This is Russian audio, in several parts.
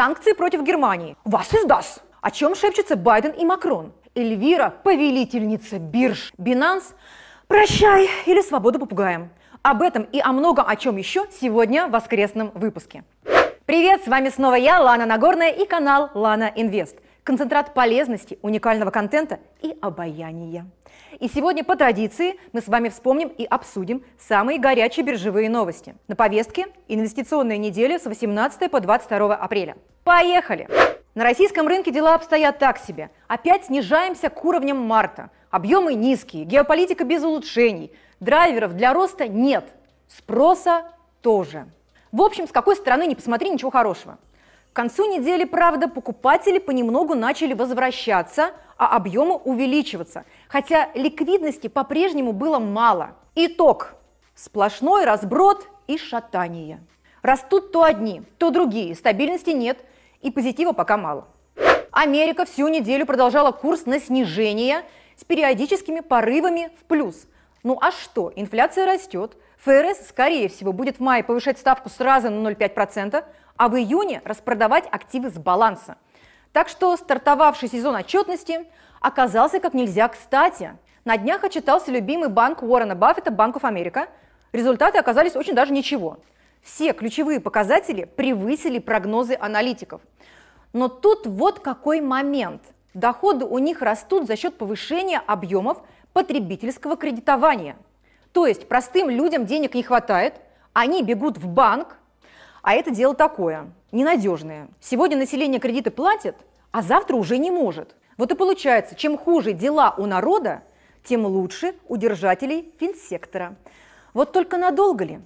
санкции против Германии. Вас издаст. О чем шепчутся Байден и Макрон? Эльвира – повелительница бирж. Бинанс – прощай или свободу попугаем. Об этом и о многом о чем еще сегодня в воскресном выпуске. Привет, с вами снова я, Лана Нагорная и канал Лана Инвест. Концентрат полезности, уникального контента и обаяния. И сегодня по традиции мы с вами вспомним и обсудим самые горячие биржевые новости. На повестке инвестиционная неделя с 18 по 22 апреля. Поехали! На российском рынке дела обстоят так себе. Опять снижаемся к уровням марта. Объемы низкие, геополитика без улучшений. Драйверов для роста нет, спроса тоже. В общем, с какой стороны не посмотри, ничего хорошего. К концу недели, правда, покупатели понемногу начали возвращаться, а объемы увеличиваться, хотя ликвидности по-прежнему было мало. Итог. Сплошной разброд и шатание. Растут то одни, то другие, стабильности нет и позитива пока мало. Америка всю неделю продолжала курс на снижение с периодическими порывами в плюс. Ну а что, инфляция растет, ФРС, скорее всего, будет в мае повышать ставку сразу на 0,5%, а в июне распродавать активы с баланса. Так что стартовавший сезон отчетности оказался как нельзя кстати. На днях отчитался любимый банк Уоррена Баффета Банк of America. Результаты оказались очень даже ничего. Все ключевые показатели превысили прогнозы аналитиков. Но тут вот какой момент. Доходы у них растут за счет повышения объемов потребительского кредитования. То есть простым людям денег не хватает, они бегут в банк, а это дело такое, ненадежное. Сегодня население кредиты платит, а завтра уже не может. Вот и получается, чем хуже дела у народа, тем лучше у держателей финсектора. Вот только надолго ли?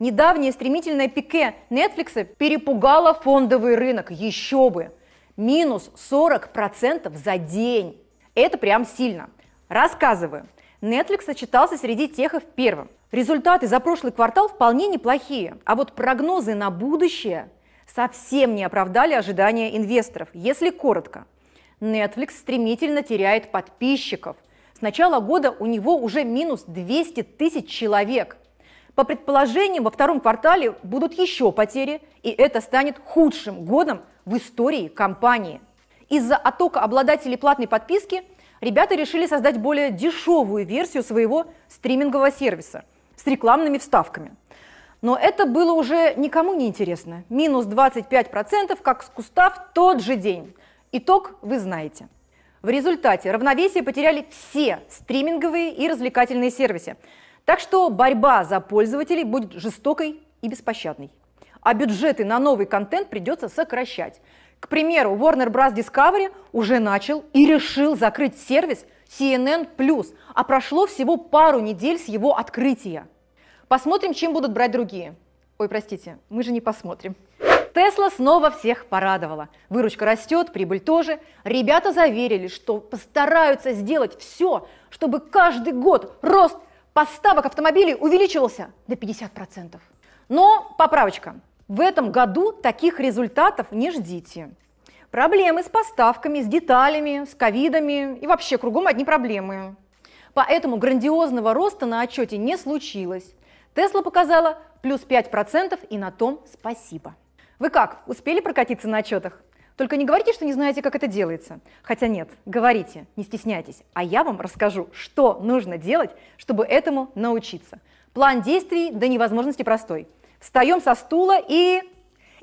Недавнее стремительное пике Netflix перепугало фондовый рынок. Еще бы! Минус 40% за день. Это прям сильно. Рассказываю. Netflix сочетался среди техов первым. Результаты за прошлый квартал вполне неплохие, а вот прогнозы на будущее совсем не оправдали ожидания инвесторов. Если коротко, Netflix стремительно теряет подписчиков. С начала года у него уже минус 200 тысяч человек. По предположениям, во втором квартале будут еще потери, и это станет худшим годом в истории компании. Из-за оттока обладателей платной подписки ребята решили создать более дешевую версию своего стримингового сервиса – с рекламными вставками. Но это было уже никому не интересно. Минус 25% как с куста в тот же день. Итог вы знаете. В результате равновесие потеряли все стриминговые и развлекательные сервисы. Так что борьба за пользователей будет жестокой и беспощадной. А бюджеты на новый контент придется сокращать. К примеру, Warner Bros. Discovery уже начал и решил закрыть сервис – CNN+, а прошло всего пару недель с его открытия. Посмотрим, чем будут брать другие. Ой, простите, мы же не посмотрим. Тесла снова всех порадовала. Выручка растет, прибыль тоже. Ребята заверили, что постараются сделать все, чтобы каждый год рост поставок автомобилей увеличивался до 50%. Но поправочка. В этом году таких результатов не ждите. Проблемы с поставками, с деталями, с ковидами и вообще кругом одни проблемы. Поэтому грандиозного роста на отчете не случилось. Тесла показала плюс 5% и на том спасибо. Вы как, успели прокатиться на отчетах? Только не говорите, что не знаете, как это делается. Хотя нет, говорите, не стесняйтесь. А я вам расскажу, что нужно делать, чтобы этому научиться. План действий до невозможности простой. Встаем со стула и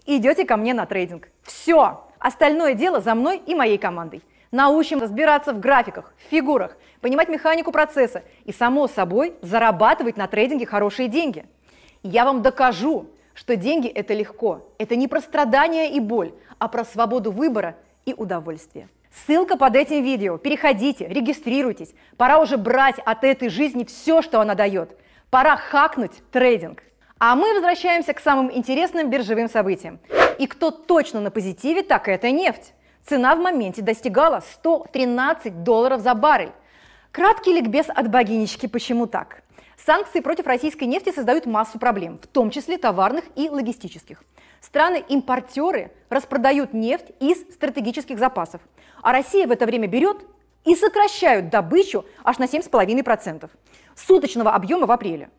идете ко мне на трейдинг. Все! Остальное дело за мной и моей командой. Научим разбираться в графиках, в фигурах, понимать механику процесса и, само собой, зарабатывать на трейдинге хорошие деньги. Я вам докажу, что деньги – это легко. Это не про страдания и боль, а про свободу выбора и удовольствие. Ссылка под этим видео. Переходите, регистрируйтесь. Пора уже брать от этой жизни все, что она дает. Пора хакнуть трейдинг. А мы возвращаемся к самым интересным биржевым событиям и кто точно на позитиве, так это нефть. Цена в моменте достигала 113 долларов за баррель. Краткий ликбез от богинечки «Почему так?». Санкции против российской нефти создают массу проблем, в том числе товарных и логистических. Страны-импортеры распродают нефть из стратегических запасов, а Россия в это время берет и сокращают добычу аж на 7,5% суточного объема в апреле.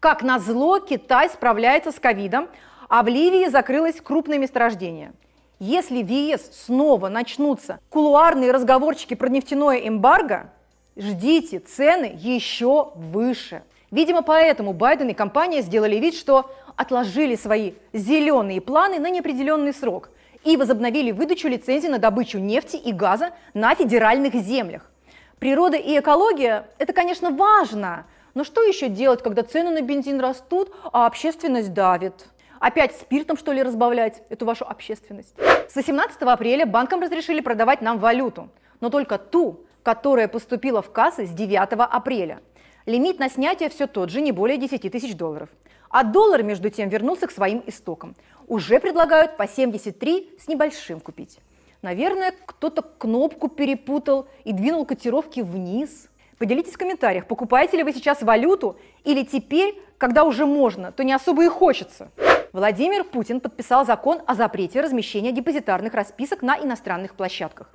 Как назло, Китай справляется с ковидом, а в Ливии закрылось крупное месторождение. Если в ЕС снова начнутся кулуарные разговорчики про нефтяное эмбарго, ждите цены еще выше. Видимо, поэтому Байден и компания сделали вид, что отложили свои зеленые планы на неопределенный срок и возобновили выдачу лицензий на добычу нефти и газа на федеральных землях. Природа и экология – это, конечно, важно, но что еще делать, когда цены на бензин растут, а общественность давит? Опять спиртом, что ли, разбавлять эту вашу общественность? С 18 апреля банкам разрешили продавать нам валюту, но только ту, которая поступила в кассы с 9 апреля. Лимит на снятие все тот же, не более 10 тысяч долларов. А доллар, между тем, вернулся к своим истокам. Уже предлагают по 73 с небольшим купить. Наверное, кто-то кнопку перепутал и двинул котировки вниз. Поделитесь в комментариях, покупаете ли вы сейчас валюту или теперь, когда уже можно, то не особо и хочется. Владимир Путин подписал закон о запрете размещения депозитарных расписок на иностранных площадках.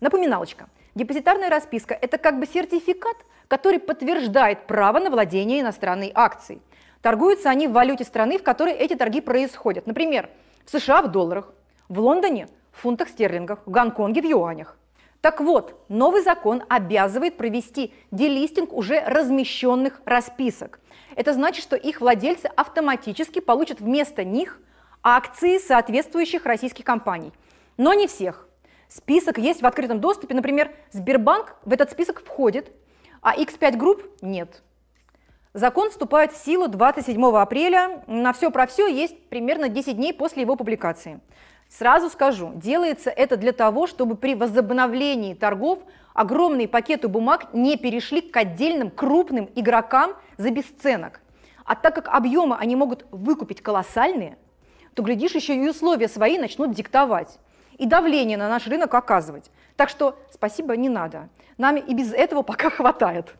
Напоминалочка. Депозитарная расписка – это как бы сертификат, который подтверждает право на владение иностранной акцией. Торгуются они в валюте страны, в которой эти торги происходят. Например, в США в долларах, в Лондоне в фунтах стерлингов, в Гонконге в юанях. Так вот, новый закон обязывает провести делистинг уже размещенных расписок. Это значит, что их владельцы автоматически получат вместо них акции соответствующих российских компаний. Но не всех. Список есть в открытом доступе. Например, Сбербанк в этот список входит, а X5 Group нет. Закон вступает в силу 27 апреля. На все про все есть примерно 10 дней после его публикации. Сразу скажу, делается это для того, чтобы при возобновлении торгов огромные пакеты бумаг не перешли к отдельным крупным игрокам за бесценок. А так как объемы они могут выкупить колоссальные, то, глядишь, еще и условия свои начнут диктовать и давление на наш рынок оказывать. Так что спасибо не надо. нам и без этого пока хватает.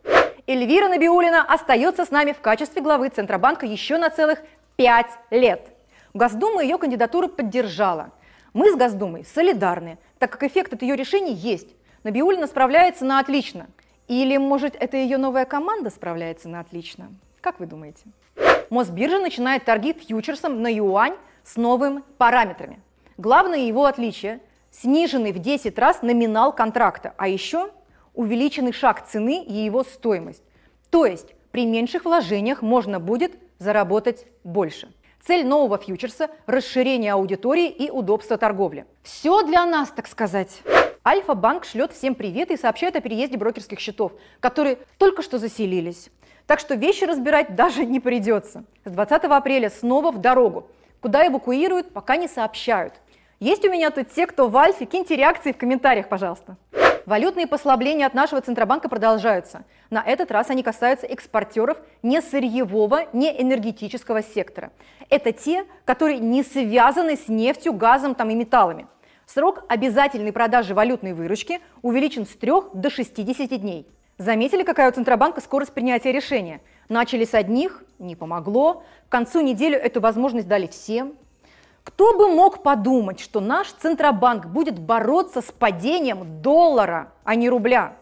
Эльвира Набиулина остается с нами в качестве главы Центробанка еще на целых пять лет. Госдума ее кандидатуру поддержала. Мы с Госдумой солидарны, так как эффект от ее решений есть. Набиулина справляется на отлично. Или, может, это ее новая команда справляется на отлично? Как вы думаете? Мосбиржа начинает торги фьючерсом на юань с новыми параметрами. Главное его отличие – сниженный в 10 раз номинал контракта, а еще увеличенный шаг цены и его стоимость. То есть при меньших вложениях можно будет заработать больше. Цель нового фьючерса – расширение аудитории и удобство торговли. Все для нас, так сказать. Альфа-банк шлет всем привет и сообщает о переезде брокерских счетов, которые только что заселились. Так что вещи разбирать даже не придется. С 20 апреля снова в дорогу. Куда эвакуируют, пока не сообщают. Есть у меня тут те, кто в Альфе, киньте реакции в комментариях, пожалуйста. Валютные послабления от нашего Центробанка продолжаются. На этот раз они касаются экспортеров не сырьевого, не энергетического сектора. Это те, которые не связаны с нефтью, газом там, и металлами. Срок обязательной продажи валютной выручки увеличен с 3 до 60 дней. Заметили, какая у Центробанка скорость принятия решения? Начали с одних, не помогло. К концу недели эту возможность дали всем, кто бы мог подумать, что наш Центробанк будет бороться с падением доллара, а не рубля?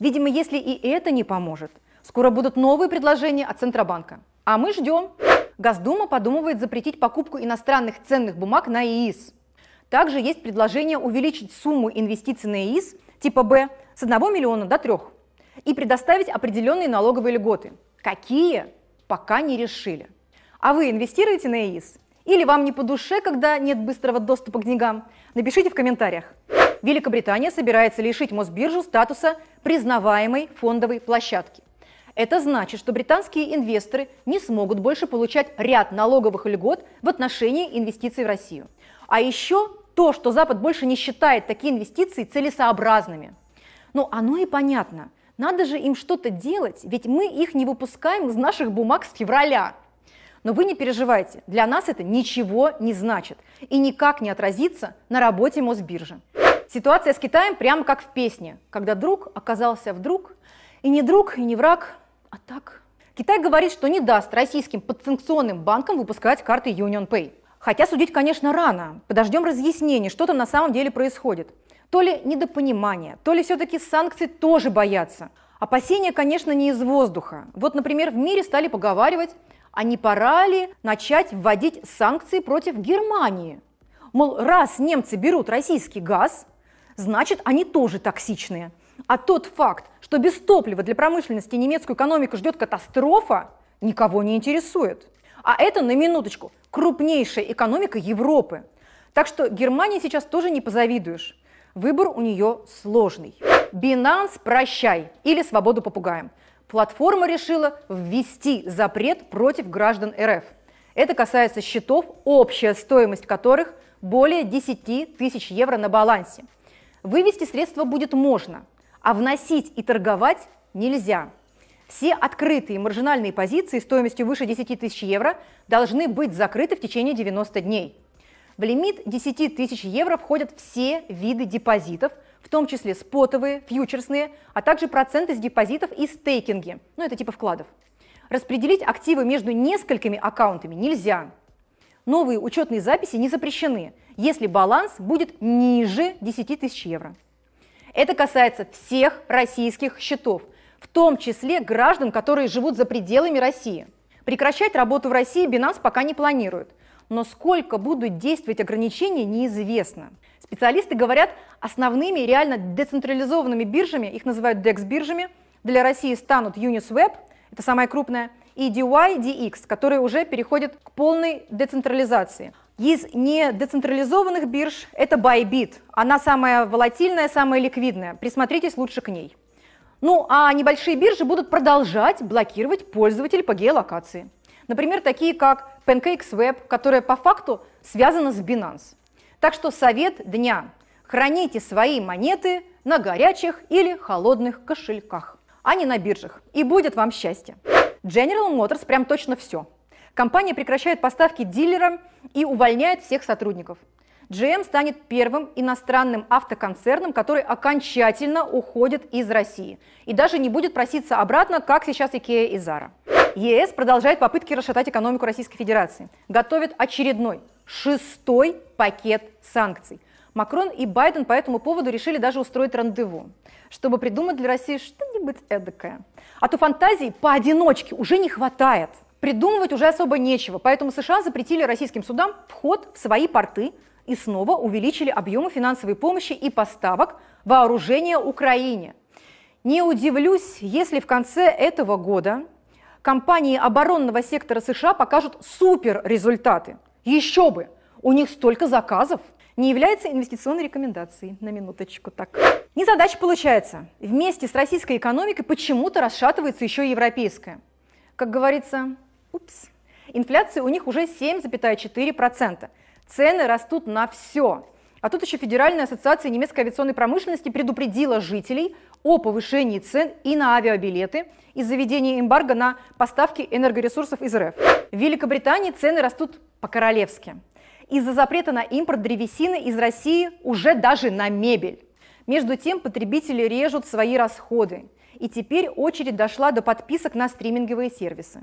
Видимо, если и это не поможет, скоро будут новые предложения от Центробанка. А мы ждем. Госдума подумывает запретить покупку иностранных ценных бумаг на ИИС. Также есть предложение увеличить сумму инвестиций на ИИС типа Б с 1 миллиона до 3 и предоставить определенные налоговые льготы. Какие? Пока не решили. А вы инвестируете на ИИС? Или вам не по душе, когда нет быстрого доступа к деньгам? Напишите в комментариях. Великобритания собирается лишить Мосбиржу статуса признаваемой фондовой площадки. Это значит, что британские инвесторы не смогут больше получать ряд налоговых льгот в отношении инвестиций в Россию. А еще то, что Запад больше не считает такие инвестиции целесообразными. Но ну, оно и понятно. Надо же им что-то делать, ведь мы их не выпускаем из наших бумаг с февраля. Но вы не переживайте, для нас это ничего не значит и никак не отразится на работе Мосбиржи. Ситуация с Китаем прямо как в песне, когда друг оказался вдруг, и не друг, и не враг, а так. Китай говорит, что не даст российским подсанкционным банкам выпускать карты UnionPay. Хотя судить, конечно, рано. Подождем разъяснений, что там на самом деле происходит. То ли недопонимание, то ли все-таки санкции тоже боятся. Опасения, конечно, не из воздуха. Вот, например, в мире стали поговаривать, а не пора ли начать вводить санкции против Германии? Мол, раз немцы берут российский газ, значит, они тоже токсичные. А тот факт, что без топлива для промышленности немецкую экономику ждет катастрофа, никого не интересует. А это, на минуточку, крупнейшая экономика Европы. Так что Германии сейчас тоже не позавидуешь. Выбор у нее сложный. Бинанс, прощай или свободу попугаем платформа решила ввести запрет против граждан РФ. Это касается счетов, общая стоимость которых более 10 тысяч евро на балансе. Вывести средства будет можно, а вносить и торговать нельзя. Все открытые маржинальные позиции стоимостью выше 10 тысяч евро должны быть закрыты в течение 90 дней. В лимит 10 тысяч евро входят все виды депозитов – в том числе спотовые, фьючерсные, а также проценты с депозитов и стейкинги, ну это типа вкладов. Распределить активы между несколькими аккаунтами нельзя. Новые учетные записи не запрещены, если баланс будет ниже 10 тысяч евро. Это касается всех российских счетов, в том числе граждан, которые живут за пределами России. Прекращать работу в России Binance пока не планирует, но сколько будут действовать ограничения, неизвестно. Специалисты говорят, основными реально децентрализованными биржами, их называют DEX-биржами, для России станут Uniswap, это самая крупная, и DYDX, которые уже переходят к полной децентрализации. Из недецентрализованных бирж это Bybit. Она самая волатильная, самая ликвидная. Присмотритесь лучше к ней. Ну а небольшие биржи будут продолжать блокировать пользователей по геолокации. Например, такие как PancakeSwap, которая по факту связана с Binance. Так что совет дня. Храните свои монеты на горячих или холодных кошельках, а не на биржах. И будет вам счастье. General Motors прям точно все. Компания прекращает поставки дилерам и увольняет всех сотрудников. GM станет первым иностранным автоконцерном, который окончательно уходит из России и даже не будет проситься обратно, как сейчас IKEA и Zara. ЕС продолжает попытки расшатать экономику Российской Федерации, готовит очередной шестой пакет санкций. Макрон и Байден по этому поводу решили даже устроить рандеву, чтобы придумать для России что-нибудь эдакое. А то фантазий поодиночке уже не хватает. Придумывать уже особо нечего, поэтому США запретили российским судам вход в свои порты и снова увеличили объемы финансовой помощи и поставок вооружения Украине. Не удивлюсь, если в конце этого года компании оборонного сектора США покажут супер результаты – еще бы, у них столько заказов. Не является инвестиционной рекомендацией, на минуточку так. Незадача получается. Вместе с российской экономикой почему-то расшатывается еще и европейская. Как говорится, упс. Инфляция у них уже 7,4%. Цены растут на все. А тут еще Федеральная ассоциация немецкой авиационной промышленности предупредила жителей о повышении цен и на авиабилеты из заведения эмбарго на поставки энергоресурсов из РФ. В Великобритании цены растут по-королевски. Из-за запрета на импорт древесины из России уже даже на мебель. Между тем потребители режут свои расходы. И теперь очередь дошла до подписок на стриминговые сервисы.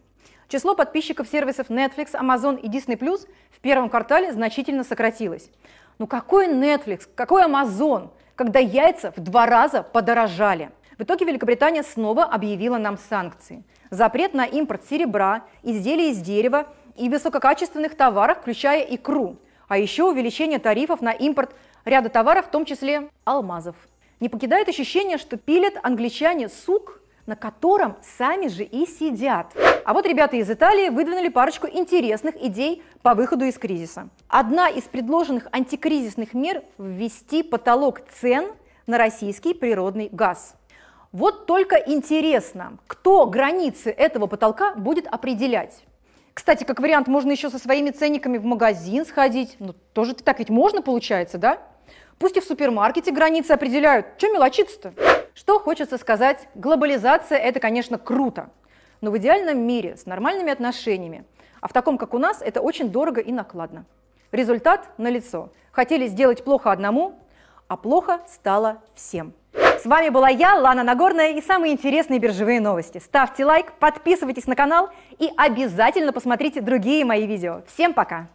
Число подписчиков сервисов Netflix, Amazon и Disney Plus в первом квартале значительно сократилось. Но ну какой Netflix, какой Amazon, когда яйца в два раза подорожали? В итоге Великобритания снова объявила нам санкции. Запрет на импорт серебра, изделий из дерева и высококачественных товарах, включая икру, а еще увеличение тарифов на импорт ряда товаров, в том числе алмазов. Не покидает ощущение, что пилят англичане сук, на котором сами же и сидят. А вот ребята из Италии выдвинули парочку интересных идей по выходу из кризиса. Одна из предложенных антикризисных мер – ввести потолок цен на российский природный газ. Вот только интересно, кто границы этого потолка будет определять? Кстати, как вариант, можно еще со своими ценниками в магазин сходить. Ну, тоже так ведь можно, получается, да? Пусть и в супермаркете границы определяют. Че мелочиться-то? Что хочется сказать, глобализация – это, конечно, круто. Но в идеальном мире, с нормальными отношениями, а в таком, как у нас, это очень дорого и накладно. Результат налицо. Хотели сделать плохо одному, а плохо стало всем. С вами была я, Лана Нагорная, и самые интересные биржевые новости. Ставьте лайк, подписывайтесь на канал и обязательно посмотрите другие мои видео. Всем пока!